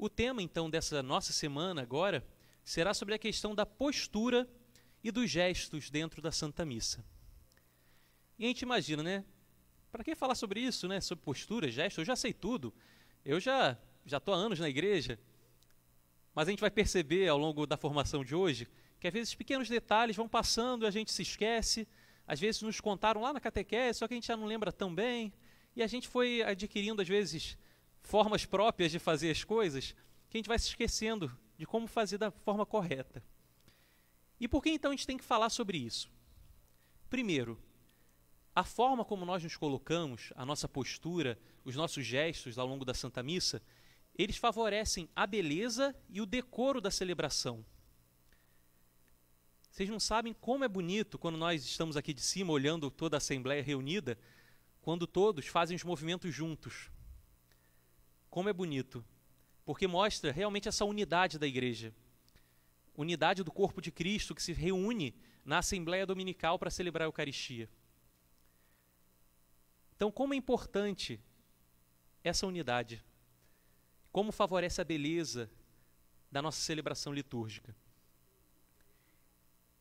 O tema, então, dessa nossa semana agora será sobre a questão da postura e dos gestos dentro da Santa Missa. E a gente imagina, né? Para que falar sobre isso, né? Sobre postura, gestos? Eu já sei tudo. Eu já já estou há anos na igreja. Mas a gente vai perceber ao longo da formação de hoje que às vezes pequenos detalhes vão passando e a gente se esquece. Às vezes nos contaram lá na catequese, só que a gente já não lembra tão bem. E a gente foi adquirindo, às vezes, formas próprias de fazer as coisas, que a gente vai se esquecendo de como fazer da forma correta. E por que então a gente tem que falar sobre isso? Primeiro, a forma como nós nos colocamos, a nossa postura, os nossos gestos ao longo da Santa Missa, eles favorecem a beleza e o decoro da celebração. Vocês não sabem como é bonito quando nós estamos aqui de cima olhando toda a assembleia reunida, quando todos fazem os movimentos juntos. Como é bonito, porque mostra realmente essa unidade da igreja. Unidade do corpo de Cristo que se reúne na Assembleia Dominical para celebrar a Eucaristia. Então, como é importante essa unidade? Como favorece a beleza da nossa celebração litúrgica?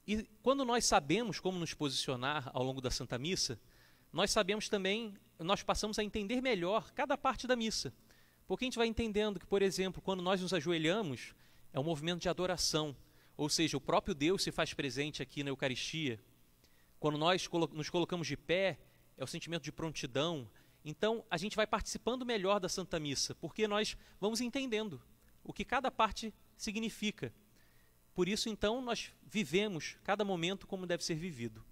E quando nós sabemos como nos posicionar ao longo da Santa Missa, nós sabemos também, nós passamos a entender melhor cada parte da missa. Porque a gente vai entendendo que, por exemplo, quando nós nos ajoelhamos, é um movimento de adoração, ou seja, o próprio Deus se faz presente aqui na Eucaristia. Quando nós nos colocamos de pé, é o sentimento de prontidão. Então, a gente vai participando melhor da Santa Missa, porque nós vamos entendendo o que cada parte significa. Por isso, então, nós vivemos cada momento como deve ser vivido.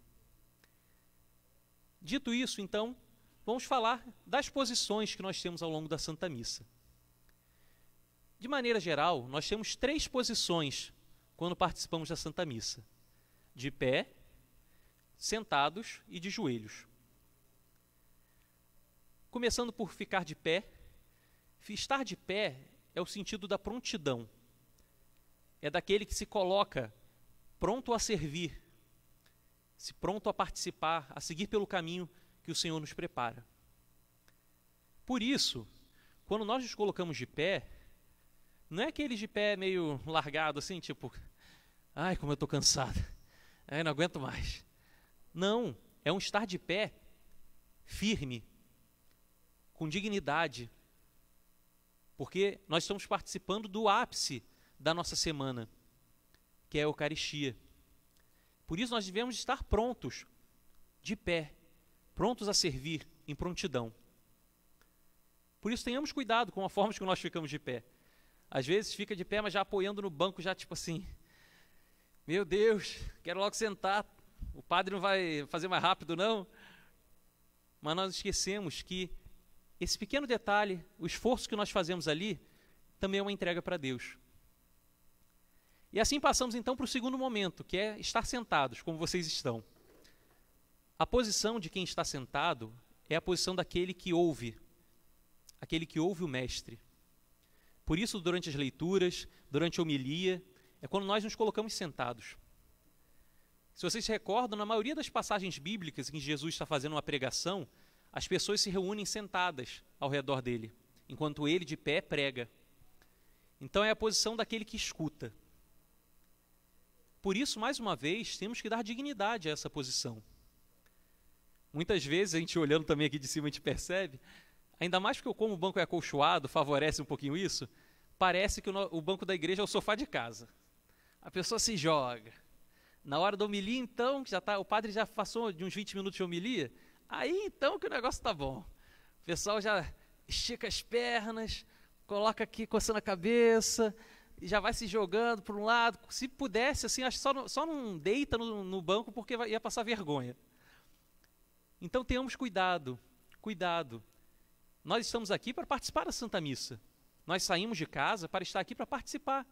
Dito isso, então, vamos falar das posições que nós temos ao longo da Santa Missa. De maneira geral, nós temos três posições quando participamos da Santa Missa: de pé, sentados e de joelhos. Começando por ficar de pé, estar de pé é o sentido da prontidão. É daquele que se coloca pronto a servir, se pronto a participar, a seguir pelo caminho que o Senhor nos prepara. Por isso, quando nós nos colocamos de pé, não é aquele de pé meio largado assim, tipo, ai, como eu estou cansado, ai, não aguento mais. Não, é um estar de pé firme, com dignidade, porque nós estamos participando do ápice da nossa semana, que é a Eucaristia. Por isso nós devemos estar prontos, de pé, prontos a servir em prontidão. Por isso, tenhamos cuidado com a forma que nós ficamos de pé. Às vezes fica de pé, mas já apoiando no banco, já tipo assim: Meu Deus, quero logo sentar. O padre não vai fazer mais rápido, não. Mas nós esquecemos que esse pequeno detalhe, o esforço que nós fazemos ali, também é uma entrega para Deus. E assim passamos então para o segundo momento, que é estar sentados, como vocês estão. A posição de quem está sentado é a posição daquele que ouve, aquele que ouve o mestre. Por isso, durante as leituras, durante a homilia, é quando nós nos colocamos sentados. Se vocês se recordam, na maioria das passagens bíblicas em que Jesus está fazendo uma pregação, as pessoas se reúnem sentadas ao redor dele, enquanto ele de pé prega. Então é a posição daquele que escuta. Por isso, mais uma vez, temos que dar dignidade a essa posição. Muitas vezes, a gente olhando também aqui de cima, a gente percebe, ainda mais porque como o banco é acolchoado, favorece um pouquinho isso, parece que o, banco da igreja é o sofá de casa. A pessoa se joga. Na hora da homilia, então, que já tá, o padre já passou de uns 20 minutos de homilia, aí então que o negócio tá bom. O pessoal já estica as pernas, coloca aqui coçando a cabeça, e já vai se jogando para um lado. Se pudesse, assim, acho só não, só não deita no, no banco porque vai, ia passar vergonha. Então tenhamos cuidado, cuidado. Nós estamos aqui para participar da Santa Missa. Nós saímos de casa para estar aqui para participar.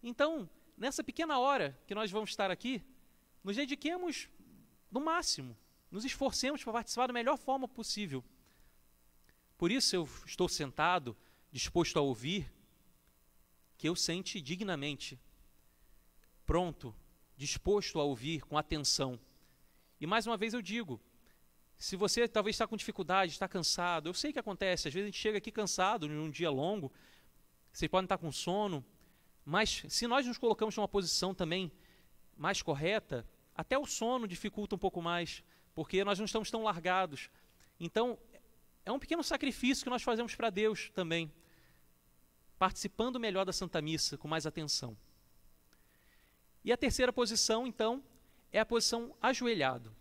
Então, nessa pequena hora que nós vamos estar aqui, nos dediquemos no máximo, nos esforcemos para participar da melhor forma possível. Por isso eu estou sentado, disposto a ouvir, que eu sente dignamente, pronto, disposto a ouvir com atenção. E mais uma vez eu digo, se você talvez está com dificuldade, está cansado, eu sei que acontece, às vezes a gente chega aqui cansado num dia longo, vocês podem estar com sono, mas se nós nos colocamos numa posição também mais correta, até o sono dificulta um pouco mais, porque nós não estamos tão largados. Então, é um pequeno sacrifício que nós fazemos para Deus também, participando melhor da Santa Missa, com mais atenção. E a terceira posição, então, é a posição ajoelhado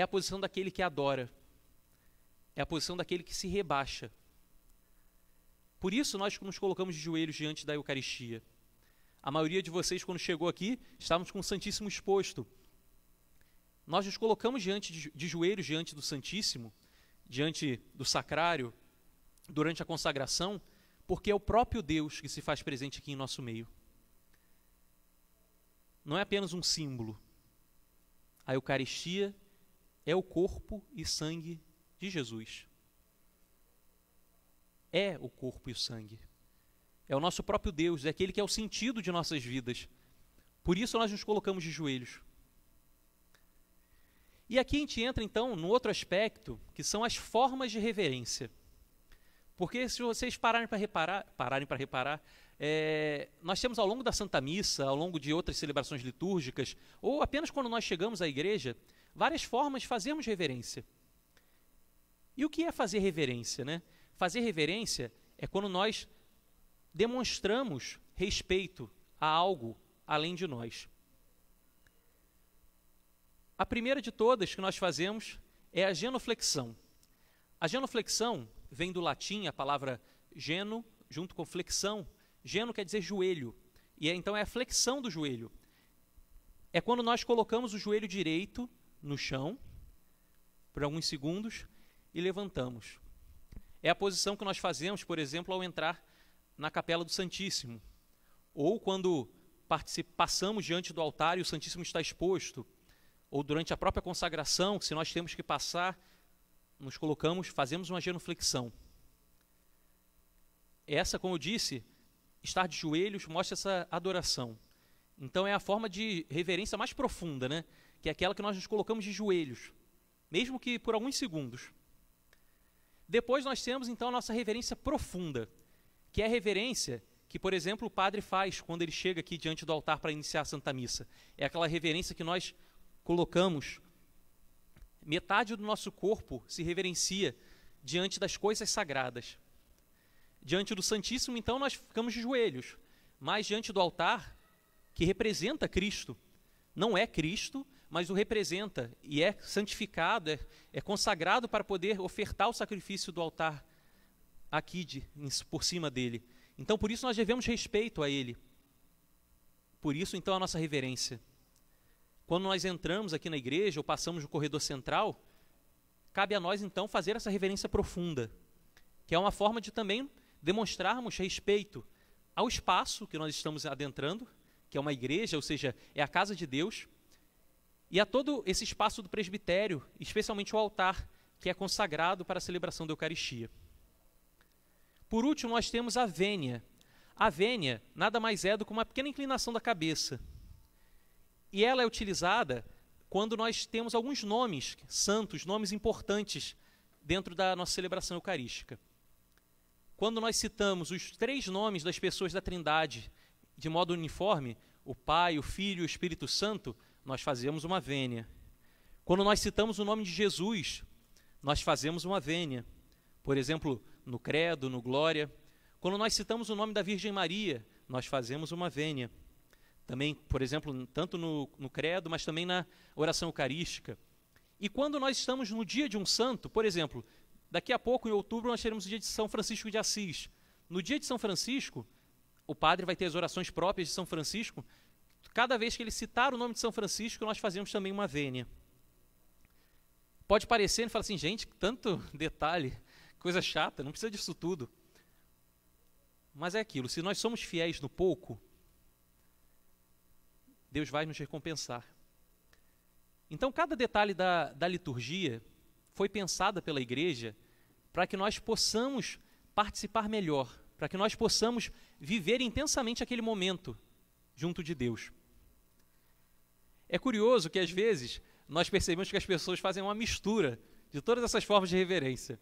é a posição daquele que adora, é a posição daquele que se rebaixa. Por isso nós nos colocamos de joelhos diante da Eucaristia. A maioria de vocês, quando chegou aqui, estávamos com o Santíssimo exposto. Nós nos colocamos diante de, de joelhos diante do Santíssimo, diante do Sacrário, durante a consagração, porque é o próprio Deus que se faz presente aqui em nosso meio. Não é apenas um símbolo. A Eucaristia é o corpo e sangue de Jesus. É o corpo e o sangue. É o nosso próprio Deus, é aquele que é o sentido de nossas vidas. Por isso nós nos colocamos de joelhos. E aqui a gente entra então no outro aspecto, que são as formas de reverência. Porque se vocês pararem para reparar, pararem para reparar, é, nós temos ao longo da Santa Missa, ao longo de outras celebrações litúrgicas, ou apenas quando nós chegamos à igreja, várias formas de fazermos reverência. E o que é fazer reverência? Né? Fazer reverência é quando nós demonstramos respeito a algo além de nós. A primeira de todas que nós fazemos é a genuflexão. A genuflexão vem do latim a palavra geno junto com flexão. Geno quer dizer joelho, e é, então é a flexão do joelho. É quando nós colocamos o joelho direito no chão por alguns segundos e levantamos. É a posição que nós fazemos, por exemplo, ao entrar na capela do Santíssimo, ou quando passamos diante do altar e o Santíssimo está exposto, ou durante a própria consagração, se nós temos que passar, nos colocamos, fazemos uma genuflexão. Essa, como eu disse, estar de joelhos mostra essa adoração. Então é a forma de reverência mais profunda, né? que é aquela que nós nos colocamos de joelhos, mesmo que por alguns segundos. Depois nós temos então a nossa reverência profunda, que é a reverência que, por exemplo, o padre faz quando ele chega aqui diante do altar para iniciar a Santa Missa. É aquela reverência que nós colocamos, metade do nosso corpo se reverencia diante das coisas sagradas. Diante do Santíssimo, então, nós ficamos de joelhos, mas diante do altar, que representa Cristo, não é Cristo, mas o representa e é santificado, é, é consagrado para poder ofertar o sacrifício do altar aqui de, por cima dele. Então, por isso nós devemos respeito a ele. Por isso, então, a nossa reverência. Quando nós entramos aqui na igreja ou passamos no corredor central, cabe a nós, então, fazer essa reverência profunda, que é uma forma de também demonstrarmos respeito ao espaço que nós estamos adentrando, que é uma igreja, ou seja, é a casa de Deus, e a todo esse espaço do presbitério, especialmente o altar, que é consagrado para a celebração da Eucaristia. Por último, nós temos a vênia. A vênia nada mais é do que uma pequena inclinação da cabeça. E ela é utilizada quando nós temos alguns nomes santos, nomes importantes dentro da nossa celebração eucarística. Quando nós citamos os três nomes das pessoas da Trindade de modo uniforme, o Pai, o Filho e o Espírito Santo, nós fazemos uma vênia. Quando nós citamos o nome de Jesus, nós fazemos uma vênia. Por exemplo, no Credo, no Glória. Quando nós citamos o nome da Virgem Maria, nós fazemos uma vênia. Também, por exemplo, tanto no, no Credo, mas também na oração eucarística. E quando nós estamos no dia de um santo, por exemplo, daqui a pouco, em outubro, nós teremos o dia de São Francisco de Assis. No dia de São Francisco, o padre vai ter as orações próprias de São Francisco, Cada vez que ele citar o nome de São Francisco, nós fazemos também uma vênia. Pode parecer, e fala assim, gente, tanto detalhe, coisa chata, não precisa disso tudo. Mas é aquilo, se nós somos fiéis no pouco, Deus vai nos recompensar. Então, cada detalhe da, da liturgia foi pensada pela igreja para que nós possamos participar melhor, para que nós possamos viver intensamente aquele momento junto de Deus. É curioso que às vezes nós percebemos que as pessoas fazem uma mistura de todas essas formas de reverência.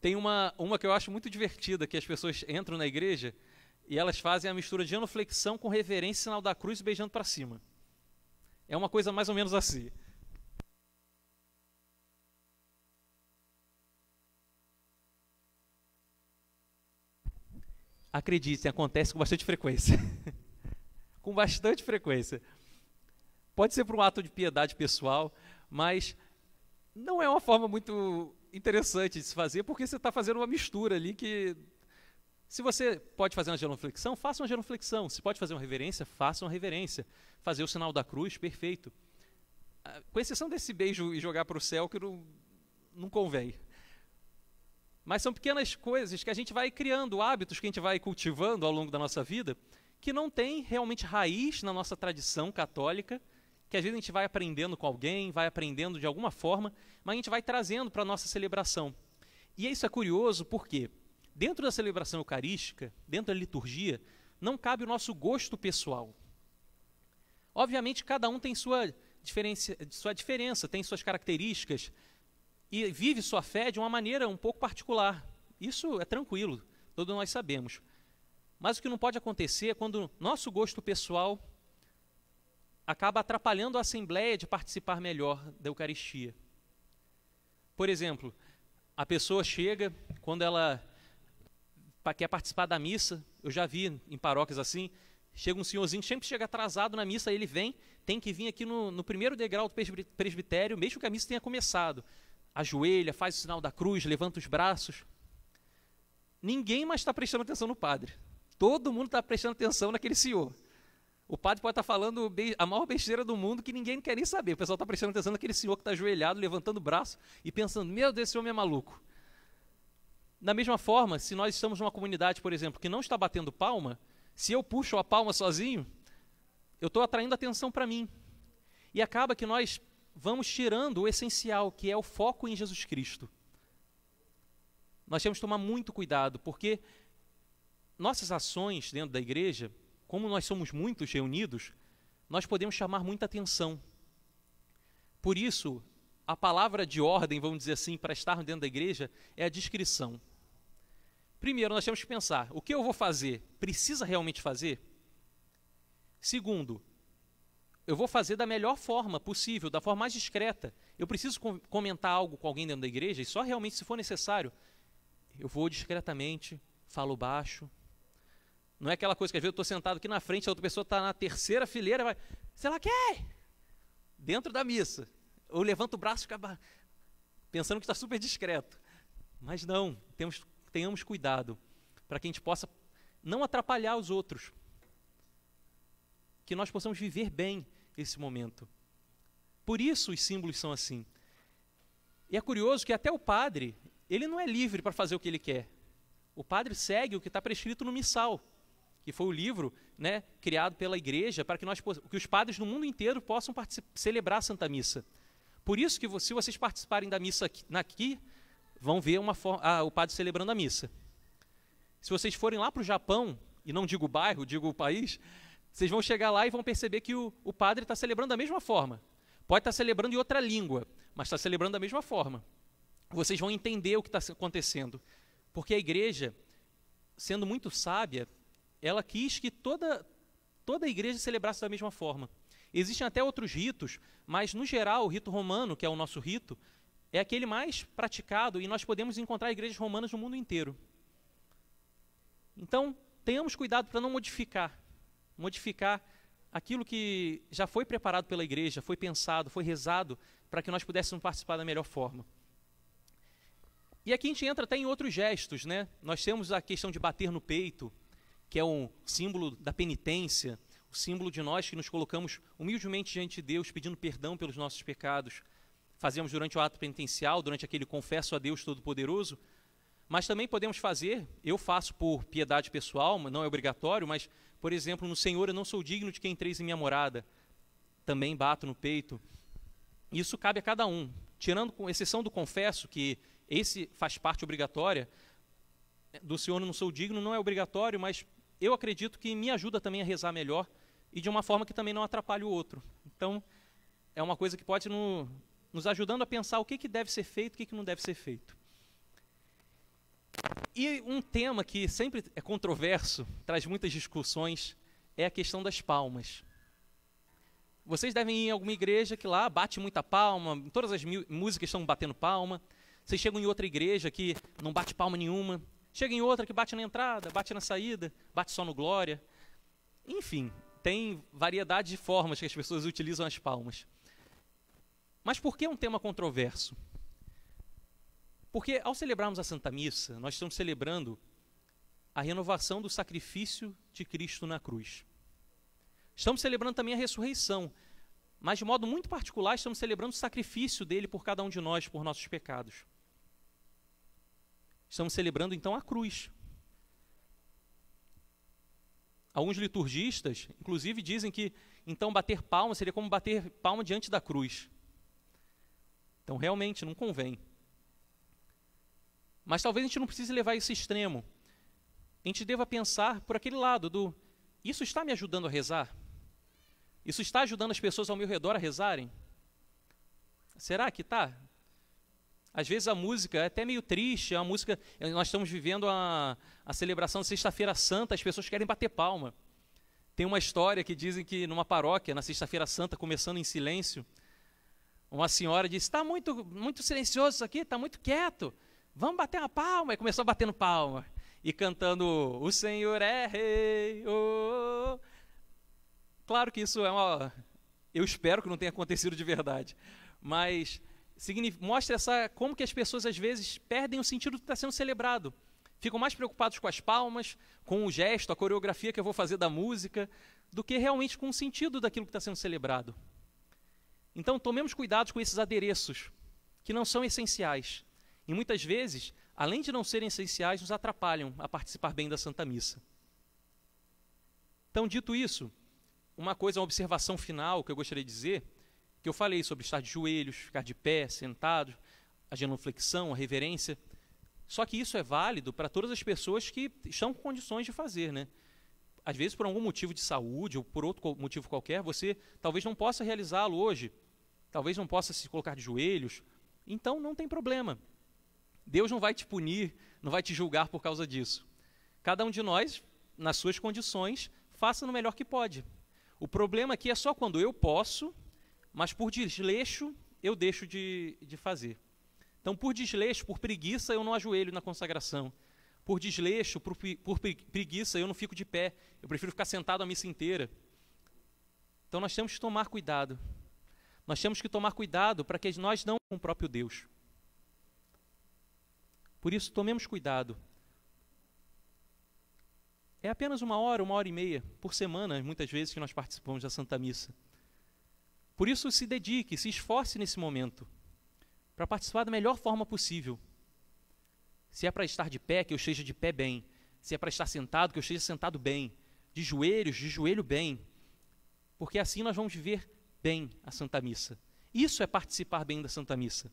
Tem uma, uma que eu acho muito divertida, que as pessoas entram na igreja e elas fazem a mistura de genuflexão com reverência, sinal da cruz beijando para cima. É uma coisa mais ou menos assim. Acreditem, acontece com bastante frequência. com bastante frequência. Pode ser por um ato de piedade pessoal, mas não é uma forma muito interessante de se fazer, porque você está fazendo uma mistura ali que. Se você pode fazer uma genuflexão, faça uma genuflexão. Se pode fazer uma reverência, faça uma reverência. Fazer o sinal da cruz, perfeito. Ah, com exceção desse beijo e jogar para o céu, que não, não convém. Mas são pequenas coisas que a gente vai criando, hábitos que a gente vai cultivando ao longo da nossa vida, que não tem realmente raiz na nossa tradição católica que às vezes a gente vai aprendendo com alguém, vai aprendendo de alguma forma, mas a gente vai trazendo para a nossa celebração. E isso é curioso porque, dentro da celebração eucarística, dentro da liturgia, não cabe o nosso gosto pessoal. Obviamente, cada um tem sua diferença, sua diferença tem suas características e vive sua fé de uma maneira um pouco particular. Isso é tranquilo, todos nós sabemos. Mas o que não pode acontecer é quando nosso gosto pessoal acaba atrapalhando a assembleia de participar melhor da Eucaristia. Por exemplo, a pessoa chega, quando ela quer participar da missa, eu já vi em paróquias assim, chega um senhorzinho, sempre chega atrasado na missa, ele vem, tem que vir aqui no, no primeiro degrau do presbitério, mesmo que a missa tenha começado. Ajoelha, faz o sinal da cruz, levanta os braços. Ninguém mais está prestando atenção no padre. Todo mundo está prestando atenção naquele senhor. O padre pode estar tá falando a maior besteira do mundo que ninguém quer nem saber. O pessoal está prestando atenção naquele senhor que está ajoelhado, levantando o braço e pensando: meu Deus, esse homem é maluco. Da mesma forma, se nós estamos numa comunidade, por exemplo, que não está batendo palma, se eu puxo a palma sozinho, eu estou atraindo atenção para mim. E acaba que nós vamos tirando o essencial, que é o foco em Jesus Cristo. Nós temos que tomar muito cuidado, porque nossas ações dentro da igreja como nós somos muitos reunidos, nós podemos chamar muita atenção. Por isso, a palavra de ordem, vamos dizer assim, para estar dentro da igreja é a descrição. Primeiro, nós temos que pensar: o que eu vou fazer precisa realmente fazer? Segundo, eu vou fazer da melhor forma possível, da forma mais discreta. Eu preciso com comentar algo com alguém dentro da igreja e só realmente se for necessário. Eu vou discretamente, falo baixo, não é aquela coisa que às vezes eu estou sentado aqui na frente, a outra pessoa está na terceira fileira, vai, sei lá quer, dentro da missa. Eu levanto o braço e fica pensando que está super discreto. Mas não, temos, tenhamos cuidado para que a gente possa não atrapalhar os outros. Que nós possamos viver bem esse momento. Por isso os símbolos são assim. E é curioso que até o padre, ele não é livre para fazer o que ele quer. O padre segue o que está prescrito no missal que foi o livro né, criado pela igreja para que, nós, que os padres no mundo inteiro possam celebrar a Santa Missa. Por isso que se vocês participarem da missa aqui, aqui vão ver uma ah, o padre celebrando a missa. Se vocês forem lá para o Japão, e não digo o bairro, digo o país, vocês vão chegar lá e vão perceber que o, o padre está celebrando da mesma forma. Pode estar tá celebrando em outra língua, mas está celebrando da mesma forma. Vocês vão entender o que está acontecendo. Porque a igreja, sendo muito sábia, ela quis que toda, toda a igreja celebrasse da mesma forma. Existem até outros ritos, mas no geral o rito romano, que é o nosso rito, é aquele mais praticado e nós podemos encontrar igrejas romanas no mundo inteiro. Então, tenhamos cuidado para não modificar, modificar aquilo que já foi preparado pela igreja, foi pensado, foi rezado para que nós pudéssemos participar da melhor forma. E aqui a gente entra até em outros gestos, né? Nós temos a questão de bater no peito, que é um símbolo da penitência, o símbolo de nós que nos colocamos humildemente diante de Deus, pedindo perdão pelos nossos pecados, fazemos durante o ato penitencial, durante aquele confesso a Deus Todo-Poderoso, mas também podemos fazer, eu faço por piedade pessoal, não é obrigatório, mas, por exemplo, no Senhor eu não sou digno de quem entreis em minha morada, também bato no peito. Isso cabe a cada um, tirando com exceção do confesso, que esse faz parte obrigatória, do Senhor eu não sou digno não é obrigatório, mas eu acredito que me ajuda também a rezar melhor e de uma forma que também não atrapalhe o outro. Então, é uma coisa que pode no, nos ajudando a pensar o que, que deve ser feito, o que, que não deve ser feito. E um tema que sempre é controverso, traz muitas discussões, é a questão das palmas. Vocês devem ir em alguma igreja que lá bate muita palma, todas as músicas estão batendo palma. Vocês chegam em outra igreja que não bate palma nenhuma. Chega em outra que bate na entrada, bate na saída, bate só no glória. Enfim, tem variedade de formas que as pessoas utilizam as palmas. Mas por que é um tema controverso? Porque ao celebrarmos a Santa Missa, nós estamos celebrando a renovação do sacrifício de Cristo na cruz. Estamos celebrando também a ressurreição, mas de modo muito particular estamos celebrando o sacrifício dele por cada um de nós, por nossos pecados. Estamos celebrando então a cruz. Alguns liturgistas, inclusive, dizem que então bater palma seria como bater palma diante da cruz. Então, realmente, não convém. Mas talvez a gente não precise levar esse extremo. A gente deva pensar por aquele lado do isso está me ajudando a rezar? Isso está ajudando as pessoas ao meu redor a rezarem? Será que está? Às vezes a música é até meio triste, é a música. Nós estamos vivendo a, a celebração de Sexta-feira Santa, as pessoas querem bater palma. Tem uma história que dizem que numa paróquia, na Sexta-feira Santa, começando em silêncio, uma senhora disse: Está muito, muito silencioso isso aqui, está muito quieto, vamos bater uma palma. E começou batendo palma e cantando: O Senhor é Rei. Oh. Claro que isso é uma. Eu espero que não tenha acontecido de verdade, mas mostra essa, como que as pessoas às vezes perdem o sentido do que está sendo celebrado. Ficam mais preocupados com as palmas, com o gesto, a coreografia que eu vou fazer da música, do que realmente com o sentido daquilo que está sendo celebrado. Então, tomemos cuidado com esses adereços, que não são essenciais. E muitas vezes, além de não serem essenciais, nos atrapalham a participar bem da Santa Missa. Então, dito isso, uma coisa, uma observação final que eu gostaria de dizer, que eu falei sobre estar de joelhos, ficar de pé, sentado, a genuflexão, a reverência. Só que isso é válido para todas as pessoas que estão com condições de fazer, né? Às vezes, por algum motivo de saúde ou por outro motivo qualquer, você talvez não possa realizá-lo hoje, talvez não possa se colocar de joelhos. Então, não tem problema. Deus não vai te punir, não vai te julgar por causa disso. Cada um de nós, nas suas condições, faça no melhor que pode. O problema aqui é só quando eu posso mas por desleixo eu deixo de, de fazer. Então, por desleixo, por preguiça, eu não ajoelho na consagração. Por desleixo, por, por preguiça, eu não fico de pé. Eu prefiro ficar sentado a missa inteira. Então, nós temos que tomar cuidado. Nós temos que tomar cuidado para que nós não com o próprio Deus. Por isso, tomemos cuidado. É apenas uma hora, uma hora e meia por semana, muitas vezes, que nós participamos da Santa Missa. Por isso, se dedique, se esforce nesse momento para participar da melhor forma possível. Se é para estar de pé, que eu esteja de pé bem. Se é para estar sentado, que eu esteja sentado bem. De joelhos, de joelho bem. Porque assim nós vamos ver bem a Santa Missa. Isso é participar bem da Santa Missa.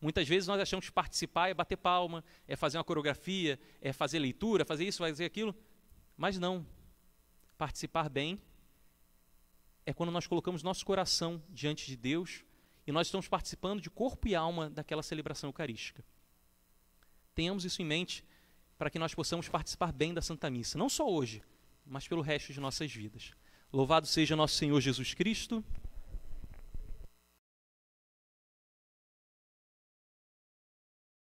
Muitas vezes nós achamos que participar é bater palma, é fazer uma coreografia, é fazer leitura, fazer isso, fazer aquilo. Mas não. Participar bem é quando nós colocamos nosso coração diante de Deus e nós estamos participando de corpo e alma daquela celebração eucarística. Tenhamos isso em mente para que nós possamos participar bem da Santa Missa, não só hoje, mas pelo resto de nossas vidas. Louvado seja nosso Senhor Jesus Cristo.